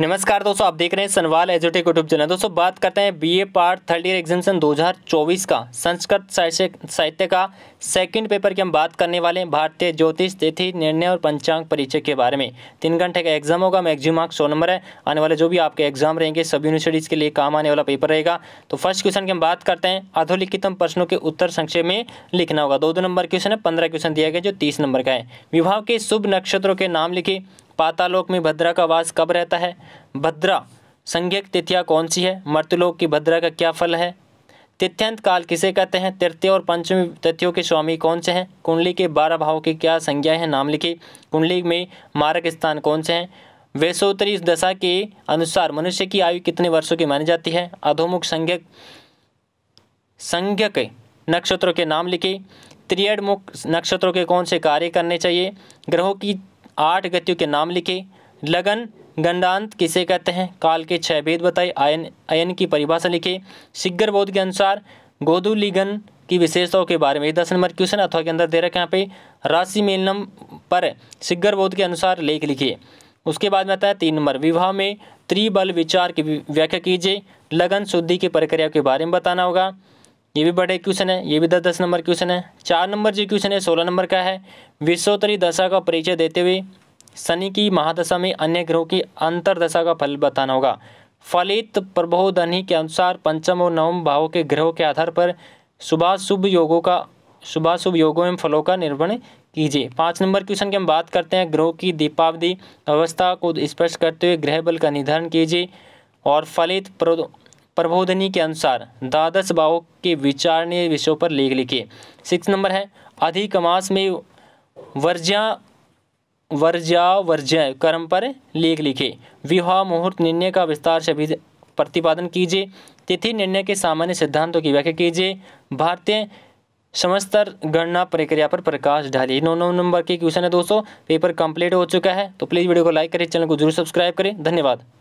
नमस्कार दोस्तों आप देख रहे हैं सनवाल एजुटेक यूट्यूब चैनल दोस्तों बात करते हैं BA part third year examination 2024 का संस्कृत साहित्य का सेकंड पेपर की हम बात करने वाले हैं भारतीय ज्योतिष तिथि निर्णय और पंचांग परिचय के बारे में तीन घंटे का एग्जाम होगा मैगजिम मार्क्स सौ नंबर है आने वाले जो भी आपके एग्जाम रहेंगे सभी यूनिवर्सिटीज़ के लिए काम आने वाला पेपर रहेगा तो फर्स्ट क्वेश्चन की हम बात करते हैं अधोलिखितम प्रश्नों के उत्तर संक्षेप में लिखना होगा दो दो नंबर क्वेश्चन है पंद्रह क्वेश्चन दिया गया जो तीस नंबर का है विभाग के शुभ नक्षत्रों के नाम लिखे पातालोक में भद्रा का वास कब रहता है भद्रा संज्ञक तिथिया कौन सी है मृतलोक की भद्रा का क्या फल है तिथ्यंत काल किसे कहते हैं तृतीय और पंचमी तथ्यों के स्वामी कौन से हैं कुंडली के बारह भाव की क्या संज्ञा हैं नाम लिखी कुंडली में मारक स्थान कौन से हैं वैसोत्तरी दशा के अनुसार मनुष्य की आयु कितने वर्षों की मानी जाती है अधोमुख संज्ञक संज्ञक नक्षत्रों के नाम लिखे त्रियडमुख नक्षत्रों के कौन से कार्य करने चाहिए ग्रहों की आठ गतियों के नाम लिखे लगन गंडांत किसे कहते हैं काल के छह भेद बताए आयन आयन की परिभाषा लिखे सिग्गर बोध के अनुसार गोधुलिगन की विशेषताओं के बारे में दस नंबर क्वेश्चन अथवा के अंदर दे रखे यहाँ पे राशि मेलनम पर सिग्गर बोध के अनुसार लेख लिखिए उसके बाद में आता है तीन नंबर विवाह में त्रिबल विचार की व्याख्या कीजिए लगन शुद्धि की प्रक्रिया के बारे में बताना होगा ये भी बड़े क्वेश्चन है ये भी दस दस नंबर क्वेश्चन है चार नंबर जो क्वेश्चन है सोलह नंबर का है विश्वोत्तरी दशा का परिचय देते हुए शनि की महादशा में अन्य ग्रहों की अंतरदशा का फल बताना होगा फलित प्रबोधनी के अनुसार पंचम और नवम भाव के ग्रहों के आधार पर शुभाशुभ योगों का शुभाशुभ योगों एवं फलों का निर्माण कीजिए पाँच नंबर क्वेश्चन की हम बात करते हैं ग्रहों की दीपावधि अवस्था को स्पष्ट करते हुए ग्रह बल का निर्धारण कीजिए और फलित प्रबोधनी के अनुसार द्वादश भावों के विचारणीय विषयों पर लेख लिखे सिक्स नंबर है अधिकमास में वर्ज्या वर्ज्या वर्ज्य कर्म पर लेख लिखे विवाह मुहूर्त निर्णय का विस्तार से प्रतिपादन कीजिए तिथि निर्णय के सामान्य सिद्धांतों की व्याख्या कीजिए भारतीय समस्तर गणना प्रक्रिया पर प्रकाश डालिए नौ नौ नंबर के क्वेश्चन है दोस्तों पेपर कंप्लीट हो चुका है तो प्लीज़ वीडियो को लाइक करें चैनल को जरूर सब्सक्राइब करें धन्यवाद